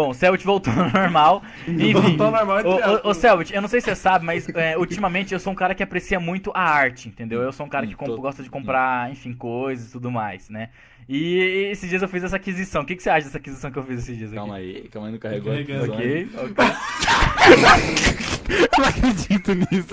Bom, o Celtic voltou ao normal. Enfim, voltou ao normal entre o, o, Celtic, eu não sei se você sabe, mas é, ultimamente eu sou um cara que aprecia muito a arte, entendeu? Eu sou um cara que hum, comp, gosta de hum. comprar, enfim, coisas e tudo mais, né? E esses dias eu fiz essa aquisição. O que, que você acha dessa aquisição que eu fiz esses dias? Aqui? Calma aí, calma aí, não carregou. Ok, ok. não acredito nisso.